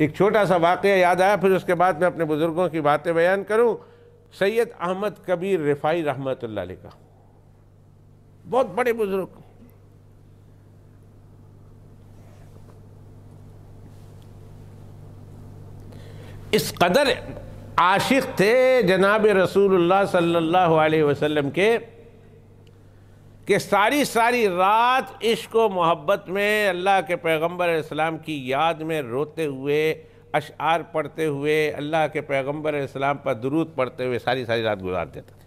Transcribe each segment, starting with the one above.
एक छोटा सा वाक़ याद आया फिर उसके बाद मैं अपने बुज़ुर्गों की बातें बयान करूं सैयद अहमद कबीर रिफाई रहमत का बहुत बड़े बुज़ुर्ग इस कदर आशिक थे जनाब रसूल सल्लल्लाहु अलैहि वसल्लम के कि सारी सारी रात इश्क मोहब्बत में अल्लाह के पैगम्बर इस्लाम की याद में रोते हुए अशार पढ़ते हुए अल्लाह के पैगम्बर इस्लाम पर दरूद पढ़ते हुए सारी सारी रात गुजार देते थे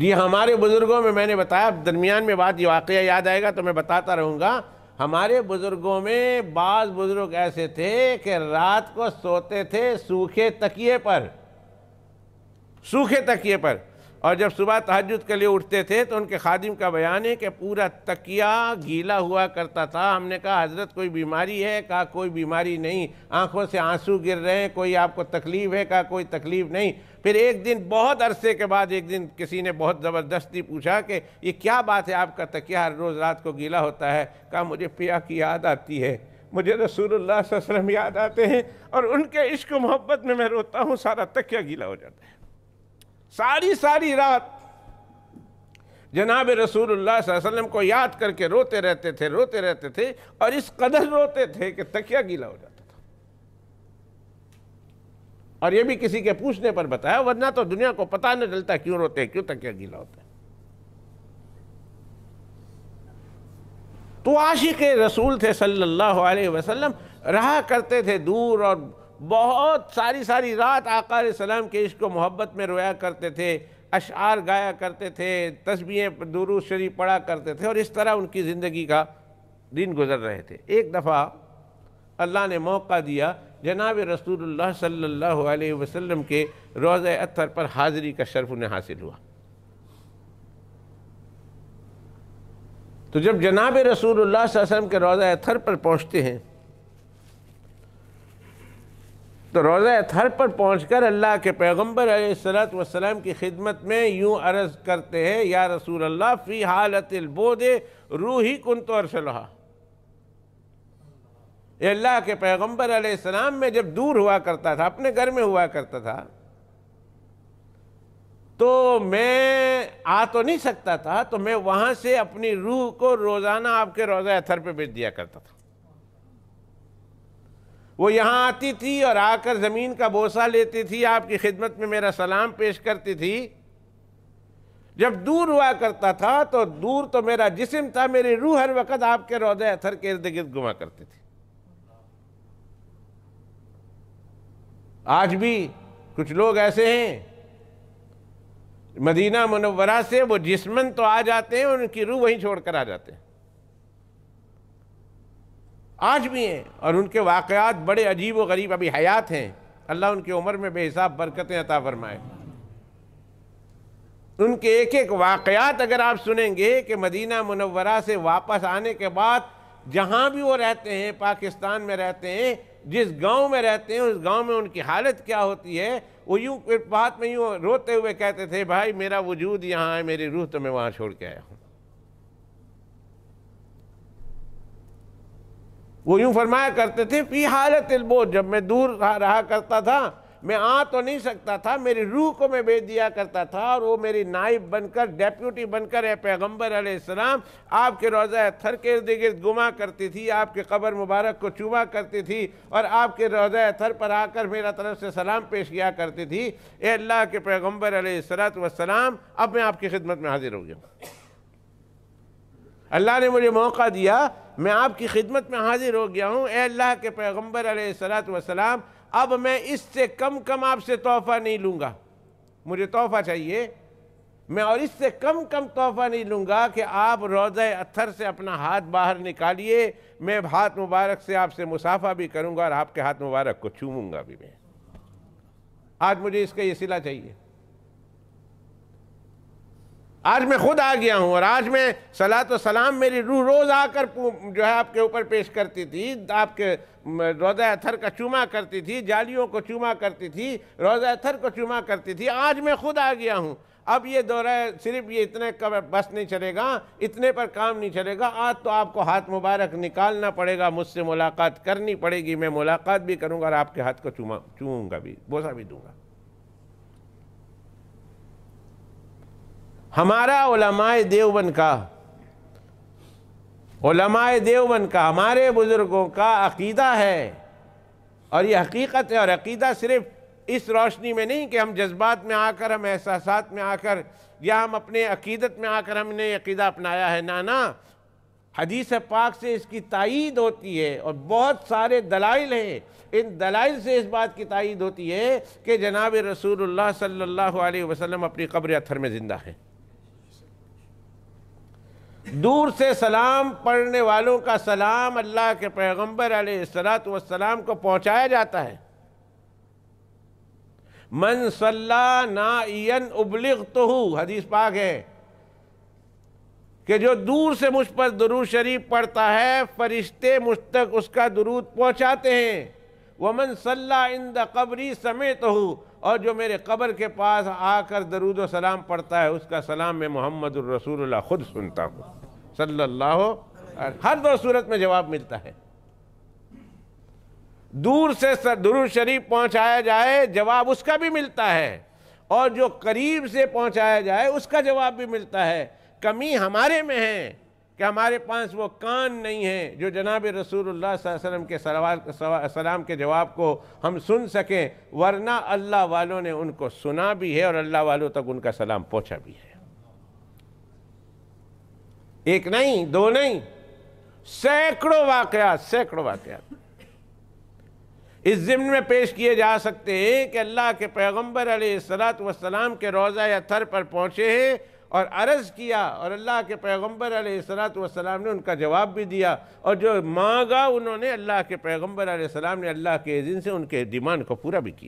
जी हाँ, हमारे बुज़ुर्गों में मैंने बताया दरमियान में बात ये वाक़ याद आएगा तो मैं बताता रहूँगा हमारे बुज़ुर्गों में बाज़ बुज़ुर्ग ऐसे थे कि रात को सोते थे सूखे तकिए पर सूखे तकिए पर और जब सुबह तहजद के लिए उठते थे तो उनके खादिम का बयान है कि पूरा तकिया गीला हुआ करता था हमने कहा हजरत कोई बीमारी है कहा कोई बीमारी नहीं आंखों से आंसू गिर रहे हैं कोई आपको तकलीफ़ है कहा कोई तकलीफ़ नहीं फिर एक दिन बहुत अरसे के बाद एक दिन किसी ने बहुत ज़बरदस्ती पूछा कि ये क्या बात है आपका तकिया हर रोज़ रात को गीला होता है कहा मुझे पिया की याद आती है मुझे रसूलुल्लाह वसल्लम याद आते हैं और उनके इश्क मोहब्बत में मैं रोता हूँ सारा तकिया गीला हो जाता है सारी सारी रात जनाब रसूल वसल्लम को याद करके रोते रहते थे रोते रहते थे और इस कदर रोते थे कि तकिया गीला हो जाता था और यह भी किसी के पूछने पर बताया वरना तो दुनिया को पता नहीं चलता क्यों रोते हैं क्यों तकिया गीला होता है तो आशिक रसूल थे सल्लल्लाहु अलैहि वसल्लम रहा करते थे दूर और बहुत सारी सारी रात आकार सलाम के इश्क मोहब्बत में रोया करते थे अशार गाया करते थे तस्वीरें दुरू शरीफ पढ़ा करते थे और इस तरह उनकी ज़िंदगी का दिन गुजर रहे थे एक दफ़ा अल्लाह ने मौका दिया जनाब रसूल सल्ला वसलम के रोज़ अत्तर पर हाज़िरी का शर्फ उन्हें हासिल हुआ तो जब जनाब रसूल वसल्लम के रोज़ अथर पर पहुँचते हैं तो रोज़ अतहर पर पहुँच कर अल्लाह के पैगम्बर सलात वसलम की खिदमत में यूँ अर्ज़ करते हैं या रसूल अल्लाह फ़ी हालत रू रूही कन तो अरसलहा अल्लाह के पैगम्बर आसलम में जब दूर हुआ करता था अपने घर में हुआ करता था तो मैं आ तो नहीं सकता था तो मैं वहाँ से अपनी रूह को रोज़ाना आपके रोज़ा थर पर भेज दिया करता था वो यहाँ आती थी और आकर ज़मीन का बोसा लेती थी आपकी खिदमत में मेरा सलाम पेश करती थी जब दूर हुआ करता था तो दूर तो मेरा जिसम था मेरी रूह हर वक्त आपके रौदे अथर के इर्द गिर्द घुमा करती थी आज भी कुछ लोग ऐसे हैं मदीना मुनवरा से वो जिस्मन तो आ जाते हैं उनकी रूह वहीं छोड़कर आ जाते हैं आज भी हैं और उनके वाकयात बड़े अजीब व गरीब अभी हयात हैं अल्लाह उनकी उम्र में बेहिसाब बरकतें अता फरमाए उनके एक एक वाकयात अगर आप सुनेंगे कि मदीना मुनवरा से वापस आने के बाद जहाँ भी वो रहते हैं पाकिस्तान में रहते हैं जिस गांव में रहते हैं उस गांव में उनकी हालत क्या होती है वो यूँ बात में यूँ रोते हुए कहते थे भाई मेरा वजूद यहाँ है मेरी रूह तो मैं वहाँ छोड़ के आया हूँ वो यूं फरमाया करते थे फी हालत इल्बो जब मैं दूर रहा करता था मैं आ तो नहीं सकता था मेरी रूह को मैं भेज दिया करता था और वो मेरी नाइब बनकर डेप्यूटी बनकर है पैगम्बर आसमाम आपके रोज़ा थर के इर्द गिर्द गुमा करती थी आपके कबर मुबारक को चुमा करती थी और आपके रोज़ा थर पर आकर मेरा तरफ से सलाम पेश किया करती थी ए अल्लाह के पैगम्बर सलात वसलाम अब मैं आपकी खिदमत में हाजिर हो गया अल्लाह ने मुझे मौका दिया मैं आपकी खिदमत में हाजिर हो गया हूँ ए अल्लाह के पैगम्बर सलात वसलाम अब मैं इससे कम कम आपसे तोहफ़ा नहीं लूँगा मुझे तोहफ़ा चाहिए मैं और इससे कम कम तोहफ़ा नहीं लूँगा कि आप रोज़ अत्थर से अपना हाथ बाहर निकालिए मैं हाथ मुबारक से आपसे मुसाफा भी करूँगा और आपके हाथ मुबारक को छूमूँगा भी मैं आज मुझे इसका ये सिला चाहिए आज मैं खुद आ गया हूँ और आज मैं सलात सलाम मेरी रूह रोज़ आकर जो है आपके ऊपर पेश करती थी आपके रोज़ा अथर का चूमा करती थी जालियों को चूमा करती थी रोज़ा अथर को चूमा करती थी आज मैं खुद आ गया हूँ अब ये दौरा सिर्फ ये इतने कब बस नहीं चलेगा इतने पर काम नहीं चलेगा आज तो आपको हाथ मुबारक निकालना पड़ेगा मुझसे मुलाकात करनी पड़ेगी मैं मुलाकात भी करूँगा और आपके हाथ को चूमा चूँगा भी बोसा भी दूँगा हमारा देवबन का देवबन का हमारे बुज़ुर्गों का अकीदा है और ये हकीकत है और अकीदा सिर्फ इस रोशनी में नहीं कि हम जज्बात में आकर हम एहसास में आकर या हम अपने अकीदत में आकर हमने अकीदा अपनाया है ना ना हदीस पाक से इसकी तइद होती है और बहुत सारे दलाइल हैं इन दलाइल से इस बात की तइद होती है कि जनाब रसूल सल्ला वसलम अपनी कब्र अथर में ज़िंदा हैं दूर से सलाम पढ़ने वालों का सलाम अल्लाह के पैगम्बर सलात वसलाम को पहुँचाया जाता है मन सल्ला नाइन उबलिग तो हदीस पाक है कि जो दूर से मुझ पर दरूद शरीफ पढ़ता है फरिश्ते मुझ तक उसका दरूद पहुँचाते हैं वमन सल्ला इन द कबरी समेत तो और जो मेरे कब्र के पास आकर दरुद सलाम पढ़ता है उसका सलाम मैं मोहम्मद रसूलुल्लाह खुद सुनता हूँ सल्लल्लाहु हर दो सूरत में जवाब मिलता है दूर से दुरुज शरीफ पहुँचाया जाए जवाब उसका भी मिलता है और जो करीब से पहुँचाया जाए उसका जवाब भी मिलता है कमी हमारे में है कि हमारे पास वो कान नहीं है जो जनाब रसूलुल्लाह वसल्लम के सवाल सलाम के जवाब को हम सुन सकें वरना अल्लाह वालों ने उनको सुना भी है और अल्लाह वालों तक उनका सलाम पहुँचा भी है एक नहीं दो नहीं सैकड़ों वाकयात सैकड़ों वाकयात इस ज़िम्न में पेश किए जा सकते हैं कि अल्लाह के पैगम्बर सलात वसलाम के रोज़ा या थर पर पहुँचे हैं और अर्ज़ किया और अल्लाह के पैगम्बर सलाम ने उनका जवाब भी दिया और जो मांगा उन्होंने अल्लाह के पैगम्बर सलाम ने अल्लाह के दिन से उनके डिमांड को पूरा भी किया